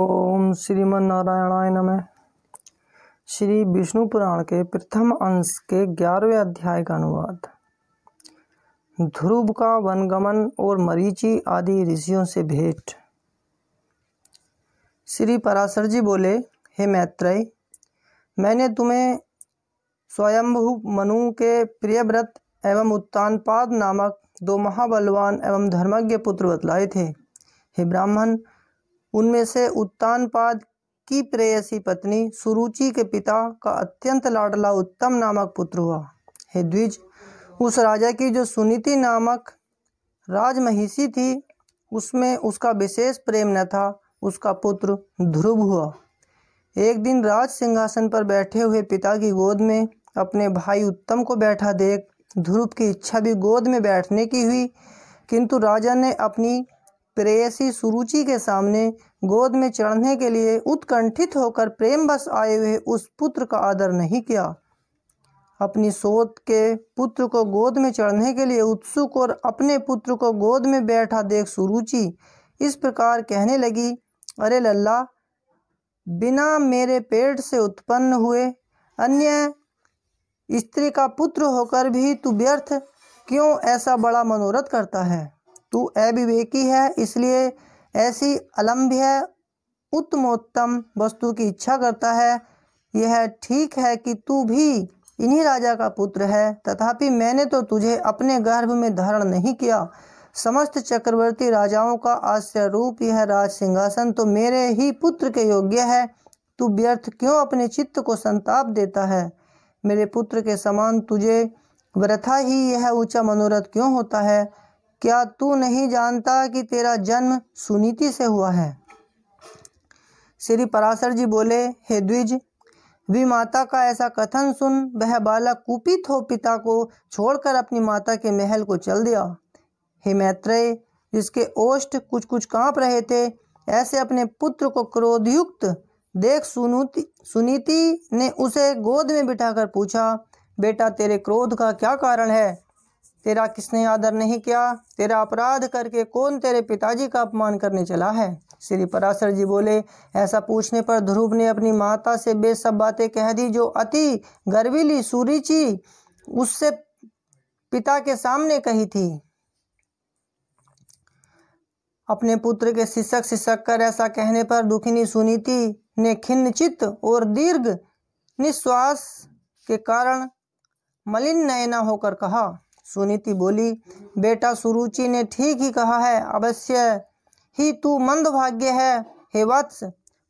ओम श्रीमन नारायणाय नमः श्री विष्णु पुराण के प्रथम अंश के ग्यारहवें अध्याय का अनुवाद ध्रुव का वनगमन और मरीचि आदि ऋषियों से भेंट श्री पराशर जी बोले हे मैत्रेय मैंने तुम्हें स्वयंभु मनु के प्रियव्रत एवं उत्तानपाद नामक दो महाबलवान एवं धर्मज्ञ पुत्र बतलाए थे हे ब्राह्मण उनमें से उत्तानपाद की प्रेयसी पत्नी सुरुचि के पिता का अत्यंत लाडला उत्तम नामक पुत्र हुआ हे द्विज उस राजा की जो सुनीति नामक राजमहिषी थी उसमें उसका विशेष प्रेम न था उसका पुत्र ध्रुव हुआ एक दिन राज सिंहासन पर बैठे हुए पिता की गोद में अपने भाई उत्तम को बैठा देख ध्रुव की इच्छा भी गोद में बैठने की हुई किंतु राजा ने अपनी प्रेयसी सुरुचि के सामने गोद में चढ़ने के लिए उत्कंठित होकर प्रेम बस आए हुए उस पुत्र का आदर नहीं किया अपनी सोत के पुत्र को गोद में चढ़ने के लिए उत्सुक और अपने पुत्र को गोद में बैठा देख सुरुचि इस प्रकार कहने लगी अरे लल्ला बिना मेरे पेट से उत्पन्न हुए अन्य स्त्री का पुत्र होकर भी तू व्यर्थ क्यों ऐसा बड़ा मनोरथ करता है तू अविवेकी है इसलिए ऐसी अलम्भ्य उत्तमोत्तम वस्तु की इच्छा करता है यह ठीक है कि तू भी इन्हीं राजा का पुत्र है तथापि मैंने तो तुझे अपने गर्भ में धारण नहीं किया समस्त चक्रवर्ती राजाओं का आश्रय रूप यह राज सिंहासन तो मेरे ही पुत्र के योग्य है तू व्यर्थ क्यों अपने चित्त को संताप देता है मेरे पुत्र के समान तुझे व्यथा ही यह ऊंचा मनोरथ क्यों होता है क्या तू नहीं जानता कि तेरा जन्म सुनीति से हुआ है श्री पराशर जी बोले हे द्विज भी माता का ऐसा कथन सुन वह बालक कुपित हो पिता को छोड़कर अपनी माता के महल को चल दिया हे मैत्रेय जिसके ओष्ठ कुछ कुछ कांप रहे थे ऐसे अपने पुत्र को क्रोधयुक्त देख सुनुति सुनीति ने उसे गोद में बिठाकर पूछा बेटा तेरे क्रोध का क्या कारण है तेरा किसने आदर नहीं किया तेरा अपराध करके कौन तेरे पिताजी का अपमान करने चला है श्री पराशर जी बोले ऐसा पूछने पर ध्रुव ने अपनी माता से बेसब बातें कह दी जो अति गर्वीली सूरिची उससे पिता के सामने कही थी अपने पुत्र के शिक्षक शिक्षक कर ऐसा कहने पर दुखिनी सुनीति ने चित्त और दीर्घ निश्वास के कारण मलिन नयना होकर कहा सुनीति बोली बेटा सुरुचि ने ठीक ही कहा है अवश्य ही तू मंदभाग्य है हे वत्स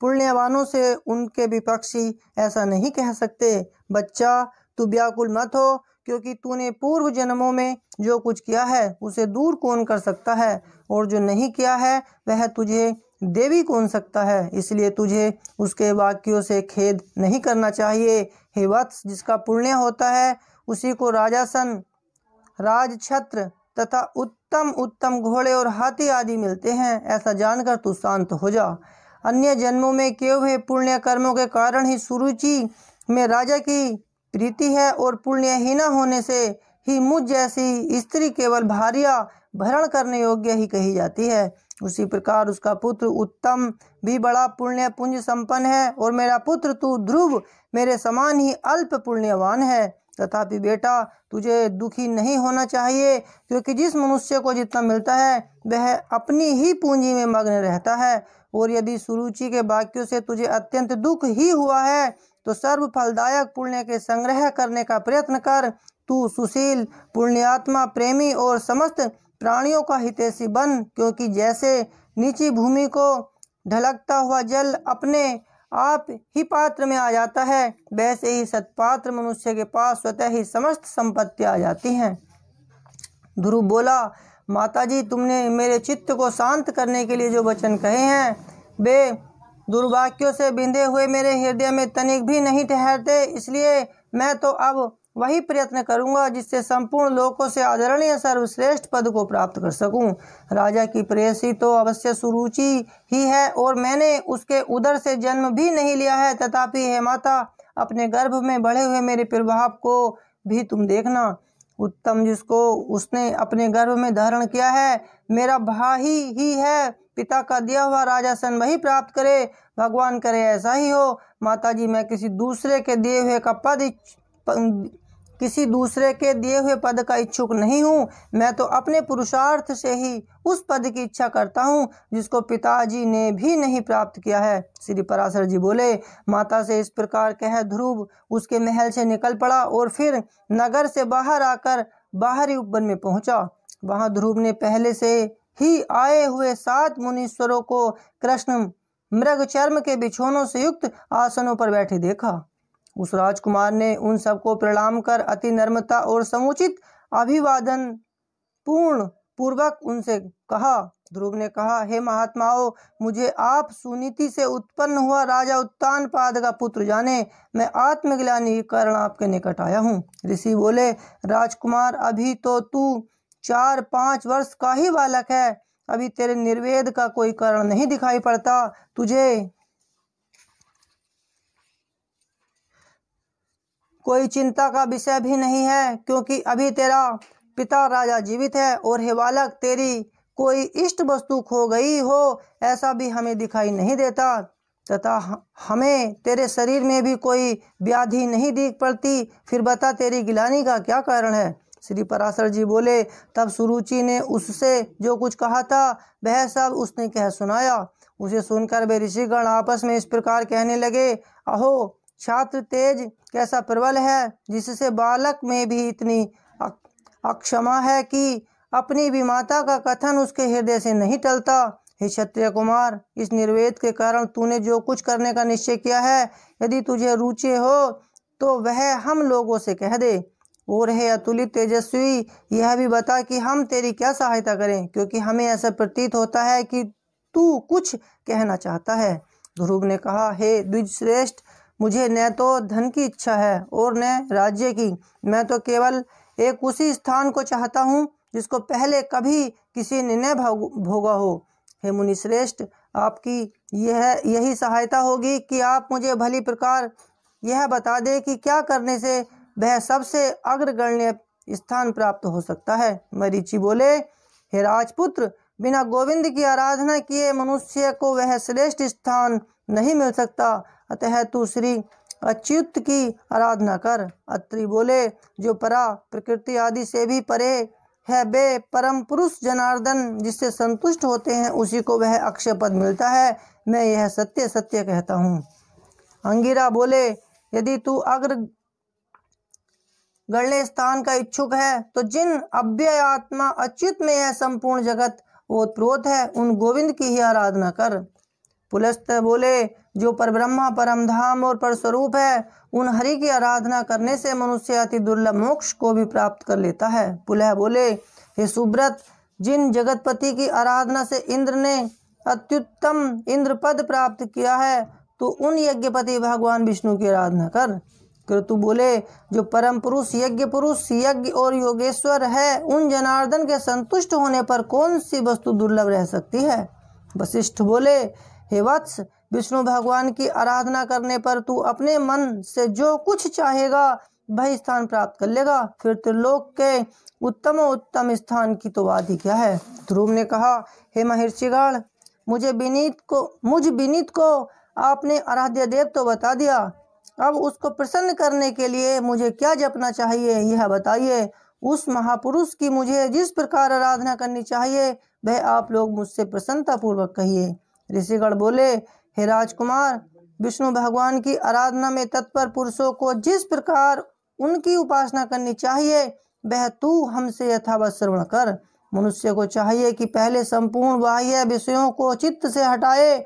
पुण्यवानों से उनके विपक्षी ऐसा नहीं कह सकते बच्चा तू व्याकुल मत हो क्योंकि तूने पूर्व जन्मों में जो कुछ किया है उसे दूर कौन कर सकता है और जो नहीं किया है वह तुझे देवी कौन सकता है इसलिए तुझे उसके वाक्यों से खेद नहीं करना चाहिए हे वत्स जिसका पुण्य होता है उसी को राजासन राजछत्र तथा उत्तम उत्तम घोड़े और हाथी आदि मिलते हैं ऐसा जानकर तू शांत हो जा अन्य जन्मों में किए हुए पुण्य कर्मों के कारण ही सुरुचि में राजा की प्रीति है और पुण्यहीना होने से ही मुझ जैसी स्त्री केवल भारिया भरण करने योग्य ही कही जाती है उसी प्रकार उसका पुत्र उत्तम भी बड़ा पुण्य पुंज संपन्न है और मेरा पुत्र तू ध्रुव मेरे समान ही अल्प पुण्यवान है तथापि बेटा तुझे दुखी नहीं होना चाहिए क्योंकि जिस मनुष्य को जितना मिलता है वह अपनी ही पूंजी में मग्न रहता है और यदि सुरुचि के वाक्यों से तुझे अत्यंत दुख ही हुआ है तो सर्व फलदायक पुण्य के संग्रह करने का प्रयत्न कर तू सुशील पुण्यात्मा प्रेमी और समस्त प्राणियों का हितैषी बन क्योंकि जैसे नीची भूमि को ढलकता हुआ जल अपने आप ही पात्र में आ जाता है वैसे ही सत्पात्र मनुष्य के पास स्वतः ही समस्त संपत्ति आ जाती हैं ध्रुव बोला माताजी तुमने मेरे चित्त को शांत करने के लिए जो वचन कहे हैं वे दुर्भाग्यों से बिंधे हुए मेरे हृदय में तनिक भी नहीं ठहरते इसलिए मैं तो अब वही प्रयत्न करूंगा जिससे संपूर्ण लोगों से आदरणीय सर्वश्रेष्ठ पद को प्राप्त कर सकूं। राजा की प्रेसी तो अवश्य सुरुचि ही है और मैंने उसके उदर से जन्म भी नहीं लिया है तथापि हे माता अपने गर्भ में बढ़े हुए मेरे प्रभाव को भी तुम देखना उत्तम जिसको उसने अपने गर्भ में धारण किया है मेरा भाई ही है पिता का दिया हुआ राजा सन वही प्राप्त करे भगवान करे ऐसा ही हो माताजी मैं किसी दूसरे के दिए हुए का पद किसी दूसरे के दिए हुए पद का इच्छुक नहीं हूँ मैं तो अपने पुरुषार्थ से ही उस पद की इच्छा करता हूँ जिसको पिताजी ने भी नहीं प्राप्त किया है श्री पराशर जी बोले माता से इस प्रकार कह ध्रुव उसके महल से निकल पड़ा और फिर नगर से बाहर आकर बाहरी उपवन में पहुँचा वहाँ ध्रुव ने पहले से ही आए हुए सात मुनीश्वरों को कृष्ण मृग चर्म के बिछोनों से युक्त आसनों पर बैठे देखा उस राजकुमार ने उन सबको प्रणाम कर अति नर्मता और समुचित अभिवादन पूर्ण पूर्वक उनसे कहा ध्रुव ने कहा हे महात्माओं मुझे आप सुनीति से उत्पन्न हुआ राजा उत्तान पाद का पुत्र जाने मैं आत्मग्लानी के कारण आपके निकट आया हूँ ऋषि बोले राजकुमार अभी तो तू चार पाँच वर्ष का ही बालक है अभी तेरे निर्वेद का कोई कारण नहीं दिखाई पड़ता तुझे कोई चिंता का विषय भी नहीं है क्योंकि अभी तेरा पिता राजा जीवित है और हे बालक तेरी कोई इष्ट वस्तु खो गई हो ऐसा भी हमें दिखाई नहीं देता तथा हमें तेरे शरीर में भी कोई व्याधि नहीं दिख पड़ती फिर बता तेरी गिलानी का क्या कारण है श्री पराशर जी बोले तब सुरुचि ने उससे जो कुछ कहा था वह सब उसने कह सुनाया उसे सुनकर वे ऋषिगण आपस में इस प्रकार कहने लगे अहो छात्र तेज कैसा प्रबल है जिससे बालक में भी इतनी अक्षमा है कि अपनी भी माता का कथन उसके हृदय से नहीं टलता हे क्षत्रिय कुमार इस निर्वेद के कारण तूने जो कुछ करने का निश्चय किया है यदि तुझे रुचि हो तो वह हम लोगों से कह दे और हे अतुलित तेजस्वी यह भी बता कि हम तेरी क्या सहायता करें क्योंकि हमें ऐसा प्रतीत होता है कि तू कुछ कहना चाहता है ध्रुव ने कहा हे द्विजश्रेष्ठ मुझे न तो धन की इच्छा है और न राज्य की मैं तो केवल एक उसी स्थान को चाहता हूँ जिसको पहले कभी किसी ने न भोगा हो हे श्रेष्ठ आपकी यह यही सहायता होगी कि आप मुझे भली प्रकार यह बता दें कि क्या करने से वह सबसे अग्रगण्य स्थान प्राप्त हो सकता है मरीचि बोले हे राजपुत्र बिना गोविंद की आराधना किए मनुष्य को वह श्रेष्ठ स्थान नहीं मिल सकता अतः तू श्री अच्युत की आराधना कर अत्रि बोले जो परा प्रकृति आदि से भी परे है बे परम पुरुष जनार्दन जिससे संतुष्ट होते हैं उसी को वह अक्षय पद मिलता है मैं यह सत्य सत्य कहता हूँ अंगिरा बोले यदि तू अग्र गणले स्थान का इच्छुक है तो जिन अव्यय आत्मा अच्युत में यह संपूर्ण जगत ओतप्रोत है उन गोविंद की ही आराधना कर पुलस्त बोले जो पर ब्रह्मा परम धाम और पर स्वरूप है उन हरि की आराधना करने से मनुष्य अति दुर्लभ मोक्ष को भी प्राप्त कर लेता है पुलह बोले हे सुब्रत जिन जगतपति की आराधना से इंद्र ने अत्युत्तम इंद्र पद प्राप्त किया है तो उन यज्ञपति भगवान विष्णु की आराधना कर कृतु बोले जो परम पुरुष यज्ञ पुरुष यज्ञ और योगेश्वर है उन जनार्दन के संतुष्ट होने पर कौन सी वस्तु दुर्लभ रह सकती है वशिष्ठ बोले हे वत्स विष्णु भगवान की आराधना करने पर तू अपने मन से जो कुछ चाहेगा वह स्थान प्राप्त कर लेगा फिर त्रिलोक के उत्तम उत्तम स्थान की तो वादि क्या है ध्रुव ने कहा हे महर्षिगण मुझे विनीत को मुझ विनीत को आपने आराध्य देव तो बता दिया अब उसको प्रसन्न करने के लिए मुझे क्या जपना चाहिए यह बताइए उस महापुरुष की मुझे जिस प्रकार आराधना करनी चाहिए वह आप लोग मुझसे प्रसन्नता पूर्वक कहिए ऋषिगण बोले हे राजकुमार विष्णु भगवान की आराधना में तत्पर पुरुषों को जिस प्रकार उनकी उपासना करनी चाहिए वह तू हमसे यथावत श्रवण कर मनुष्य को चाहिए कि पहले संपूर्ण बाह्य विषयों को चित्त से हटाए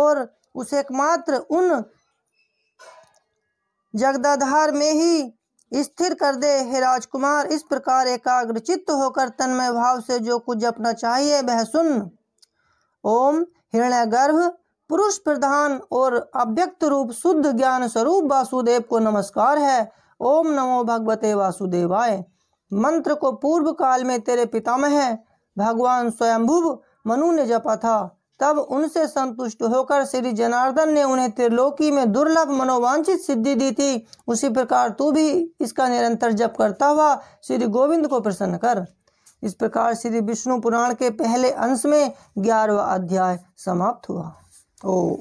और उसे एकमात्र उन जगदाधार में ही स्थिर कर दे हे राजकुमार इस प्रकार एकाग्र चित्त होकर तन्मय भाव से जो कुछ अपना चाहिए वह सुन ओम हृणय गर्भ पुरुष प्रधान और अव्यक्त रूप शुद्ध ज्ञान स्वरूप वासुदेव को नमस्कार है ओम नमो भगवते वासुदेवाय मंत्र को पूर्व काल में तेरे पितामह भगवान स्वयंभुव मनु ने जपा था तब उनसे संतुष्ट होकर श्री जनार्दन ने उन्हें त्रिलोकी में दुर्लभ मनोवांछित सिद्धि दी थी उसी प्रकार तू भी इसका निरंतर जप करता हुआ श्री गोविंद को प्रसन्न कर इस प्रकार श्री विष्णु पुराण के पहले अंश में ग्यारहवा अध्याय समाप्त हुआ 哦。